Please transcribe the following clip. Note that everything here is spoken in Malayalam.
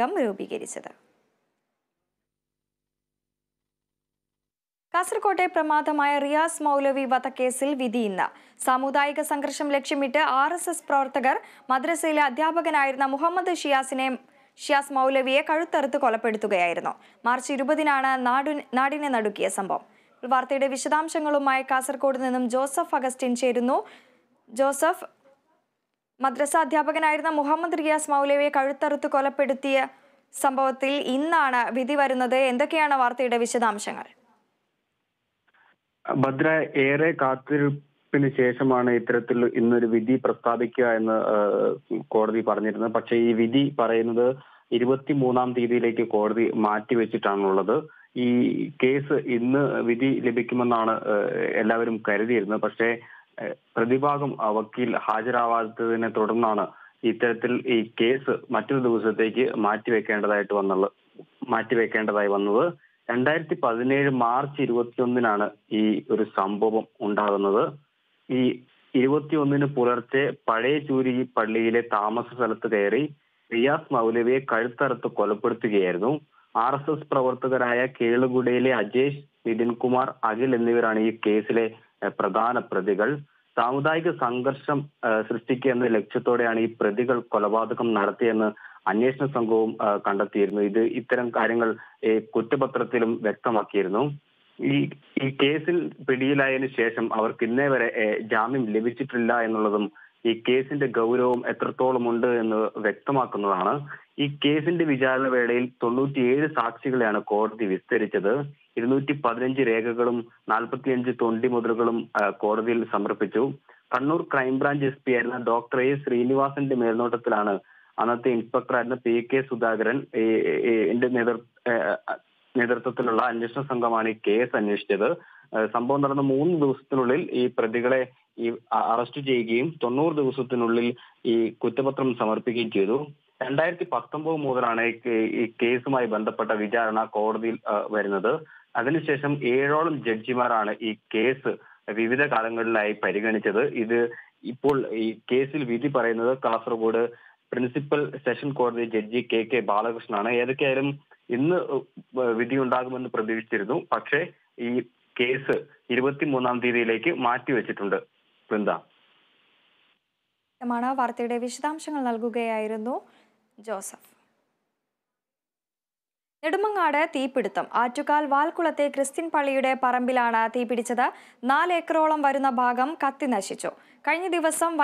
സംഘം രൂപീകരിച്ചത് കാസർകോട്ടെ പ്രമാദമായ റിയാസ് മൗലവി വധക്കേസിൽ വിധി ഇന്ന് സാമുദായിക സംഘർഷം ലക്ഷ്യമിട്ട് ആർ എസ് എസ് പ്രവർത്തകർ മദ്രസയിലെ അധ്യാപകനായിരുന്ന മുഹമ്മദ് ഷിയാസിനെ ഷിയാസ് മൗലവിയെ കഴുത്തറുത്ത് കൊലപ്പെടുത്തുകയായിരുന്നു മാർച്ച് ഇരുപതിനാണ് നാടു നാടിനെ നടുക്കിയ സംഭവം വാർത്തയുടെ വിശദാംശങ്ങളുമായി കാസർകോട് നിന്നും ജോസഫ് അഗസ്റ്റിൻ ചേരുന്നു ജോസഫ് മദ്രസ അധ്യാപകനായിരുന്ന മുഹമ്മദ് റിയാസ് മൗലവിയെ കഴുത്തറുത്ത് കൊലപ്പെടുത്തിയ സംഭവത്തിൽ ഇന്നാണ് വിധി വരുന്നത് എന്തൊക്കെയാണ് വാർത്തയുടെ വിശദാംശങ്ങൾ ഭദ്ര ഏറെ കാത്തിരിപ്പിന് ശേഷമാണ് ഇത്തരത്തിൽ ഇന്നൊരു വിധി പ്രസ്താവിക്കുക എന്ന് കോടതി പറഞ്ഞിരുന്നത് പക്ഷേ ഈ വിധി പറയുന്നത് മൂന്നാം തീയതിയിലേക്ക് കോടതി മാറ്റിവെച്ചിട്ടാണുള്ളത് ഈ കേസ് ഇന്ന് വിധി ലഭിക്കുമെന്നാണ് എല്ലാവരും കരുതിയിരുന്നത് പക്ഷേ പ്രതിഭാഗം വക്കീൽ ഹാജരാവാത്തതിനെ തുടർന്നാണ് ഇത്തരത്തിൽ ഈ കേസ് മറ്റൊരു ദിവസത്തേക്ക് മാറ്റിവെക്കേണ്ടതായിട്ട് വന്നുള്ളത് മാറ്റിവെക്കേണ്ടതായി വന്നത് രണ്ടായിരത്തി പതിനേഴ് മാർച്ച് ഇരുപത്തിയൊന്നിനാണ് ഈ ഒരു സംഭവം ഉണ്ടാകുന്നത് ഈ ഇരുപത്തിയൊന്നിന് പുലർച്ചെ പഴയ ചൂരി പള്ളിയിലെ താമസ സ്ഥലത്ത് കയറി റിയാസ് മൗലവിയെ കഴുത്തറുത്ത് കൊലപ്പെടുത്തുകയായിരുന്നു ആർ എസ് എസ് പ്രവർത്തകരായ കേളുകുടയിലെ അജേഷ് നിതിൻ കുമാർ അഖിൽ എന്നിവരാണ് ഈ കേസിലെ പ്രധാന പ്രതികൾ സാമുദായിക സംഘർഷം സൃഷ്ടിക്കുക എന്ന ലക്ഷ്യത്തോടെയാണ് ഈ പ്രതികൾ കൊലപാതകം നടത്തിയെന്ന് അന്വേഷണ സംഘവും കണ്ടെത്തിയിരുന്നു ഇത് ഇത്തരം കാര്യങ്ങൾ കുറ്റപത്രത്തിലും വ്യക്തമാക്കിയിരുന്നു ഈ ഈ കേസിൽ പിടിയിലായതിനു ശേഷം അവർക്ക് ഇന്നേ വരെ ജാമ്യം ലഭിച്ചിട്ടില്ല എന്നുള്ളതും ഈ കേസിന്റെ ഗൗരവം എത്രത്തോളം ഉണ്ട് എന്ന് വ്യക്തമാക്കുന്നതാണ് ഈ കേസിന്റെ വിചാരണ വേളയിൽ തൊണ്ണൂറ്റിയേഴ് സാക്ഷികളെയാണ് കോടതി വിസ്തരിച്ചത് ഇരുന്നൂറ്റി പതിനഞ്ച് രേഖകളും നാൽപ്പത്തിയഞ്ച് തൊണ്ടി മുതലുകളും കോടതിയിൽ സമർപ്പിച്ചു കണ്ണൂർ ക്രൈംബ്രാഞ്ച് എസ് പി ആയിരുന്ന ഡോക്ടർ എ ശ്രീനിവാസന്റെ മേൽനോട്ടത്തിലാണ് അന്നത്തെ ഇൻസ്പെക്ടറായിരുന്ന പി കെ സുധാകരൻ എന്റെ നേതൃത്വത്തിലുള്ള അന്വേഷണ സംഘമാണ് ഈ കേസ് അന്വേഷിച്ചത് സംഭവം നടന്ന മൂന്ന് ദിവസത്തിനുള്ളിൽ ഈ പ്രതികളെ ഈ അറസ്റ്റ് ചെയ്യുകയും തൊണ്ണൂറ് ദിവസത്തിനുള്ളിൽ ഈ കുറ്റപത്രം സമർപ്പിക്കുകയും ചെയ്തു രണ്ടായിരത്തി പത്തൊമ്പത് മുതലാണ് ഈ കേസുമായി ബന്ധപ്പെട്ട വിചാരണ കോടതിയിൽ വരുന്നത് അതിനുശേഷം ഏഴോളം ജഡ്ജിമാരാണ് ഈ കേസ് വിവിധ കാലങ്ങളിലായി പരിഗണിച്ചത് ഇത് ഇപ്പോൾ ഈ കേസിൽ വിധി പറയുന്നത് കാസർഗോഡ് പ്രിൻസിപ്പൽ സെഷൻ കോടതി ജഡ്ജി കെ കെ ബാലകൃഷ്ണനാണ് ഏതൊക്കെയായാലും ഇന്ന് ഉണ്ടാകുമെന്ന് പ്രതീക്ഷിച്ചിരുന്നു പക്ഷേ ഈ കേസ് ഇരുപത്തിമൂന്നാം തീയതിയിലേക്ക് മാറ്റിവെച്ചിട്ടുണ്ട് വൃന്ദ വാർത്തയുടെ വിശദാംശങ്ങൾ നൽകുകയായിരുന്നു ജോസഫ് നെടുമങ്ങാട് തീപിടുത്തം ആറ്റുകാൽ വാൽക്കുളത്തെ ക്രിസ്ത്യൻ പള്ളിയുടെ പറമ്പിലാണ് തീപിടിച്ചത് നാലേക്കറോളം വരുന്ന ഭാഗം കത്തി നശിച്ചു കഴിഞ്ഞ ദിവസം